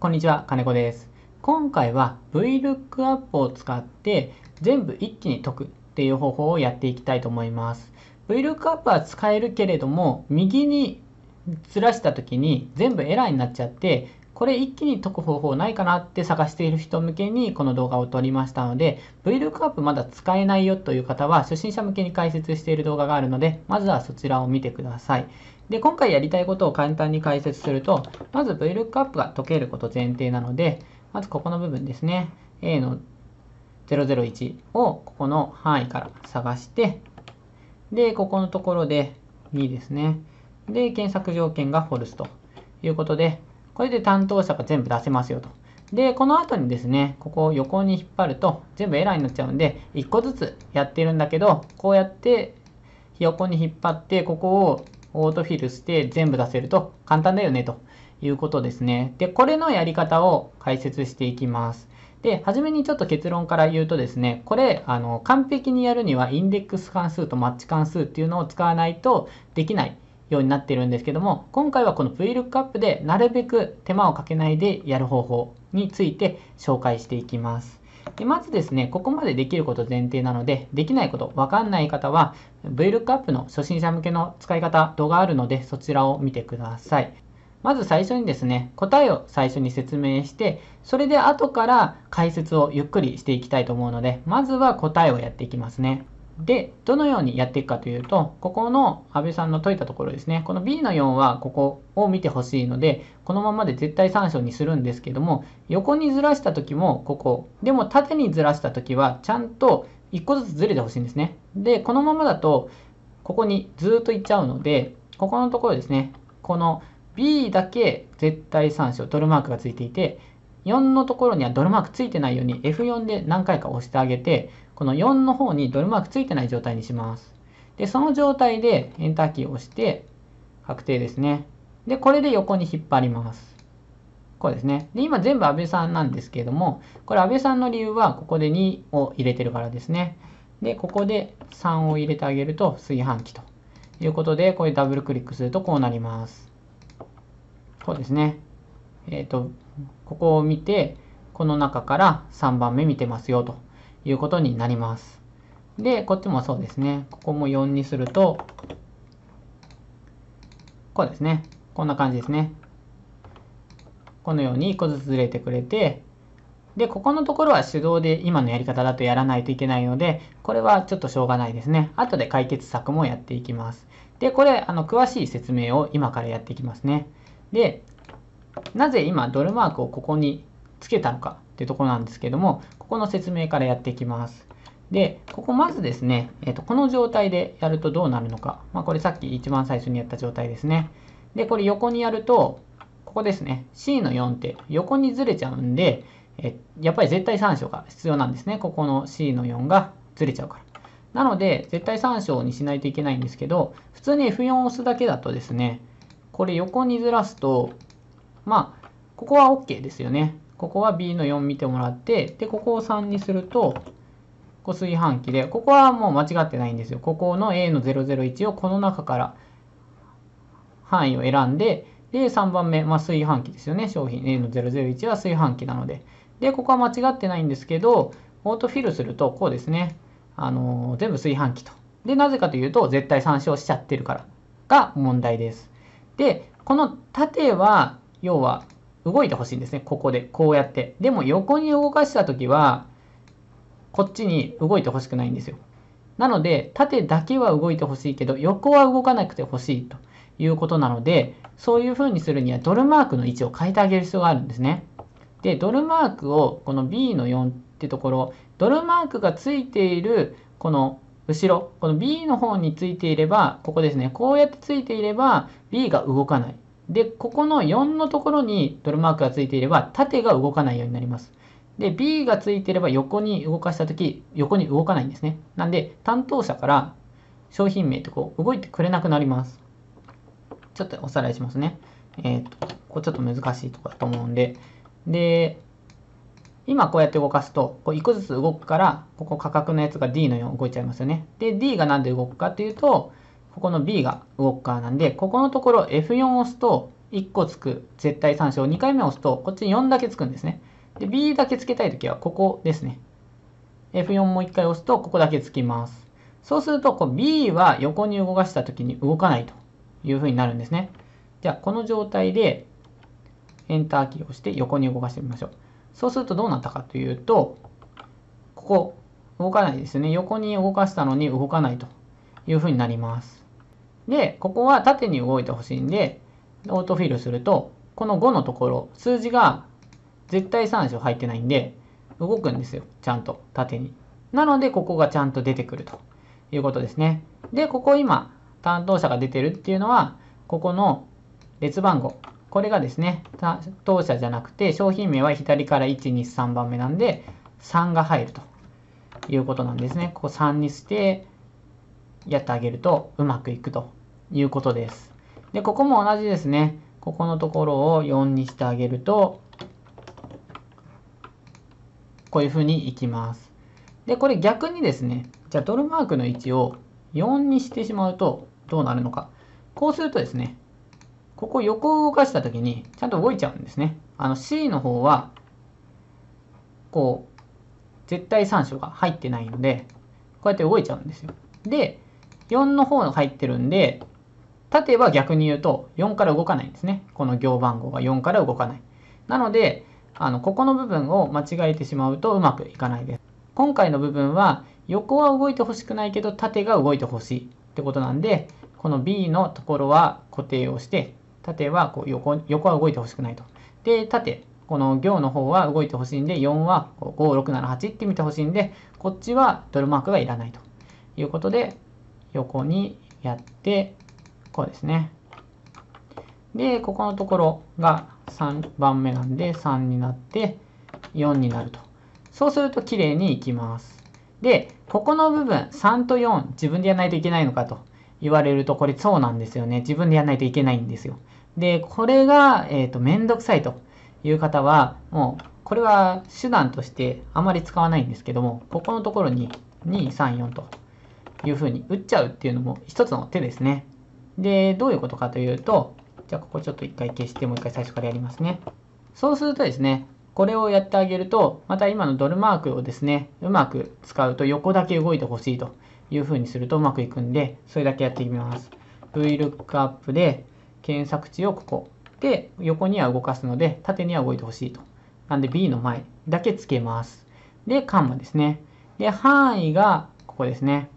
こんにちは、金子です。今回は VLOOKUP を使って全部一気に解くっていう方法をやっていきたいと思います。VLOOKUP は使えるけれども、右にずらした時に全部エラーになっちゃってこれ一気に解く方法ないかなって探している人向けにこの動画を撮りましたので VLOOKUP まだ使えないよという方は初心者向けに解説している動画があるのでまずはそちらを見てくださいで今回やりたいことを簡単に解説するとまず VLOOKUP が解けること前提なのでまずここの部分ですね A の001をここの範囲から探してでここのところで2ですねで検索条件がフォルスということでこれで担当者が全部出せますよと。で、この後にですね、ここを横に引っ張ると全部エラーになっちゃうんで、1個ずつやってるんだけど、こうやって横に引っ張って、ここをオートフィルして全部出せると簡単だよねということですね。で、これのやり方を解説していきます。で、はじめにちょっと結論から言うとですね、これ、あの、完璧にやるにはインデックス関数とマッチ関数っていうのを使わないとできないようになっているんですけども今回はこの VLOOKUP でなるべく手間をかけないでやる方法について紹介していきます。でまずですね、ここまでできること前提なので、できないこと、わかんない方は、VLOOKUP の初心者向けの使い方、動画あるので、そちらを見てください。まず最初にですね、答えを最初に説明して、それで後から解説をゆっくりしていきたいと思うので、まずは答えをやっていきますね。で、どのようにやっていくかというと、ここの安倍さんの解いたところですね、この B の4はここを見てほしいので、このままで絶対参照にするんですけども、横にずらした時もここ、でも縦にずらした時はちゃんと1個ずつずれてほしいんですね。で、このままだと、ここにずっといっちゃうので、ここのところですね、この B だけ絶対参照、トルマークがついていて、4のところにはドルマークついてないように F4 で何回か押してあげて、この4の方にドルマークついてない状態にします。で、その状態で Enter キーを押して、確定ですね。で、これで横に引っ張ります。こうですね。で、今全部安倍さんなんですけれども、これ安倍さんの理由は、ここで2を入れてるからですね。で、ここで3を入れてあげると炊飯器ということで、これダブルクリックするとこうなります。こうですね。えっ、ー、と、ここを見て、この中から3番目見てますよということになります。で、こっちもそうですね。ここも4にすると、こうですね。こんな感じですね。このように1個ずつずれてくれて、で、ここのところは手動で今のやり方だとやらないといけないので、これはちょっとしょうがないですね。後で解決策もやっていきます。で、これ、あの、詳しい説明を今からやっていきますね。で、なぜ今ドルマークをここにつけたのかっていうところなんですけども、ここの説明からやっていきます。で、ここまずですね、えー、とこの状態でやるとどうなるのか。まあ、これさっき一番最初にやった状態ですね。で、これ横にやると、ここですね、C の4って横にずれちゃうんで、えやっぱり絶対参照が必要なんですね。ここの C の4がずれちゃうから。なので、絶対参照にしないといけないんですけど、普通に F4 を押すだけだとですね、これ横にずらすと、まあ、ここは OK ですよね。ここは B の4見てもらって、で、ここを3にすると、ここ炊飯器で、ここはもう間違ってないんですよ。ここの A の001をこの中から範囲を選んで、で、3番目、まあ、炊飯器ですよね。商品 A の001は炊飯器なので。で、ここは間違ってないんですけど、オートフィルすると、こうですね。あのー、全部炊飯器と。で、なぜかというと、絶対参照しちゃってるからが問題です。で、この縦は要は動いてほしいんですね。ここで、こうやって。でも横に動かした時は、こっちに動いてほしくないんですよ。なので、縦だけは動いてほしいけど、横は動かなくてほしいということなので、そういう風にするにはドルマークの位置を変えてあげる必要があるんですね。で、ドルマークをこの B の4ってところ、ドルマークがついているこの後ろ、この B の方についていれば、ここですね、こうやってついていれば B が動かない。で、ここの4のところにドルマークがついていれば、縦が動かないようになります。で、B がついていれば横に動かしたとき、横に動かないんですね。なんで、担当者から商品名ってこう動いてくれなくなります。ちょっとおさらいしますね。えっ、と、ここちょっと難しいとこだと思うんで。で、今こうやって動かすと、こう1個ずつ動くから、ここ価格のやつが D のように動いちゃいますよね。で、D がなんで動くかっていうと、ここの B が動くからなんで、ここのところ F4 を押すと1個つく絶対参照、2回目押すとこっちに4だけつくんですね。で、B だけつけたいときはここですね。F4 もう1回押すとここだけつきます。そうするとこう B は横に動かしたときに動かないというふうになるんですね。じゃあこの状態でエンターキーを押して横に動かしてみましょう。そうするとどうなったかというと、ここ動かないですね。横に動かしたのに動かないというふうになります。で、ここは縦に動いてほしいんで、オートフィルすると、この5のところ、数字が絶対参照入ってないんで、動くんですよ。ちゃんと縦に。なので、ここがちゃんと出てくるということですね。で、ここ今、担当者が出てるっていうのは、ここの列番号。これがですね、担当者じゃなくて、商品名は左から1、2、3番目なんで、3が入るということなんですね。ここ3にして、やってあげるとうまくいくということです。で、ここも同じですね。ここのところを4にしてあげると、こういうふうにいきます。で、これ逆にですね、じゃあドルマークの位置を4にしてしまうとどうなるのか。こうするとですね、ここ横を動かした時にちゃんと動いちゃうんですね。あの C の方は、こう、絶対参照が入ってないので、こうやって動いちゃうんですよ。で、4の方が入ってるんで、縦は逆に言うと4から動かないんですね。この行番号が4から動かない。なので、あのここの部分を間違えてしまうとうまくいかないです。今回の部分は横は動いてほしくないけど縦が動いてほしいってことなんで、この B のところは固定をして、縦はこう横横は動いてほしくないと。で、縦、この行の方は動いてほしいんで、4は5678って見てほしいんで、こっちはドルマークがいらないということで、横にやって、こうですね。で、ここのところが3番目なんで3になって4になると。そうすると綺麗にいきます。で、ここの部分3と4自分でやらないといけないのかと言われるとこれそうなんですよね。自分でやらないといけないんですよ。で、これが、えっ、ー、と、めんどくさいという方は、もう、これは手段としてあまり使わないんですけども、ここのところに2、3、4というふうに打っちゃうっていうのも一つの手ですね。で、どういうことかというと、じゃあここちょっと一回消してもう一回最初からやりますね。そうするとですね、これをやってあげると、また今のドルマークをですね、うまく使うと横だけ動いてほしいというふうにするとうまくいくんで、それだけやっていきます。VLOOKUP で検索値をここ。で、横には動かすので、縦には動いてほしいと。なんで B の前だけつけます。で、カンマですね。で、範囲がここですね。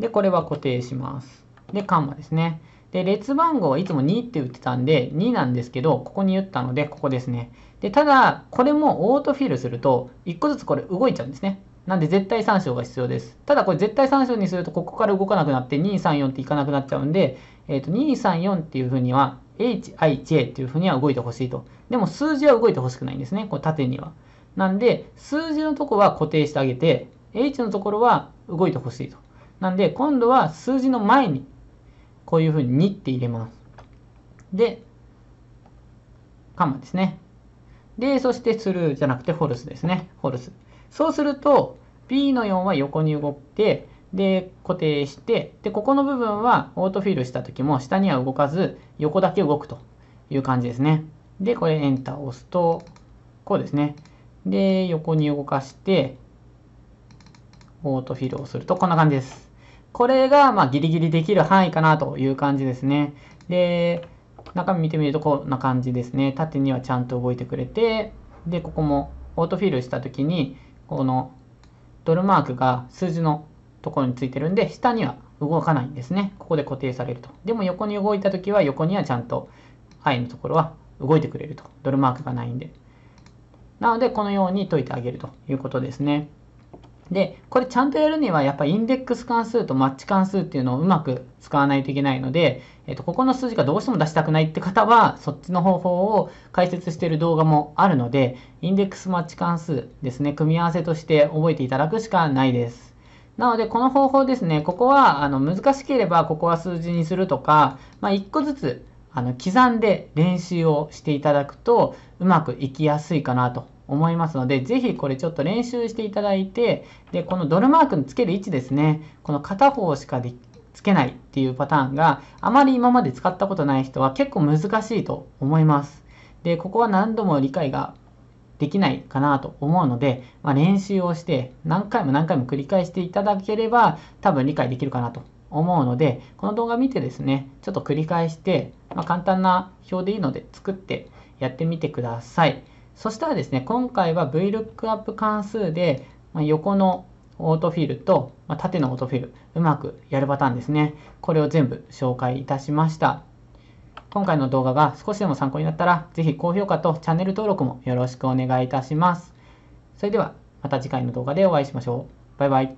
で、これは固定します。で、カンマですね。で、列番号はいつも2って打ってたんで、2なんですけど、ここに打ったので、ここですね。で、ただ、これもオートフィルすると、1個ずつこれ動いちゃうんですね。なんで絶対参照が必要です。ただこれ絶対参照にするとここから動かなくなって234っていかなくなっちゃうんで、えー、と234っていうふうには HIJ っていうふうには動いてほしいと。でも数字は動いてほしくないんですね。こう縦には。なんで数字のとこは固定してあげて H のところは動いてほしいと。なんで今度は数字の前にこういうふうに2って入れます。で、カンマですね。で、そしてスルーじゃなくてフォルスですね。フォルス。そうすると、B の4は横に動いて、で、固定して、で、ここの部分はオートフィールした時も下には動かず、横だけ動くという感じですね。で、これエンターを押すと、こうですね。で、横に動かして、オートフィルをするとこんな感じです。これが、まあ、ギリギリできる範囲かなという感じですね。で、中身見てみるとこんな感じですね。縦にはちゃんと動いてくれて、で、ここもオートフィルしたときに、このドルマークが数字のところについてるんで、下には動かないんですね。ここで固定されると。でも横に動いたときは、横にはちゃんと i のところは動いてくれると。ドルマークがないんで。なので、このように解いてあげるということですね。で、これちゃんとやるにはやっぱインデックス関数とマッチ関数っていうのをうまく使わないといけないので、えっ、と、ここの数字がどうしても出したくないって方は、そっちの方法を解説している動画もあるので、インデックスマッチ関数ですね、組み合わせとして覚えていただくしかないです。なので、この方法ですね、ここは、あの、難しければ、ここは数字にするとか、まあ、一個ずつ、あの、刻んで練習をしていただくと、うまくいきやすいかなと思いますので、ぜひこれちょっと練習していただいて、で、このドルマークにつける位置ですね、この片方しかでつけないっていうパターンがあまり今まで使ったことない人は結構難しいと思います。で、ここは何度も理解ができないかなと思うので、まあ、練習をして何回も何回も繰り返していただければ多分理解できるかなと思うので、この動画見てですね、ちょっと繰り返して、まあ、簡単な表でいいので作ってやってみてください。そしたらですね、今回は VLOOKUP 関数で、ま横のオートフィルと、ま縦のオートフィル、うまくやるパターンですね。これを全部紹介いたしました。今回の動画が少しでも参考になったら、ぜひ高評価とチャンネル登録もよろしくお願いいたします。それでは、また次回の動画でお会いしましょう。バイバイ。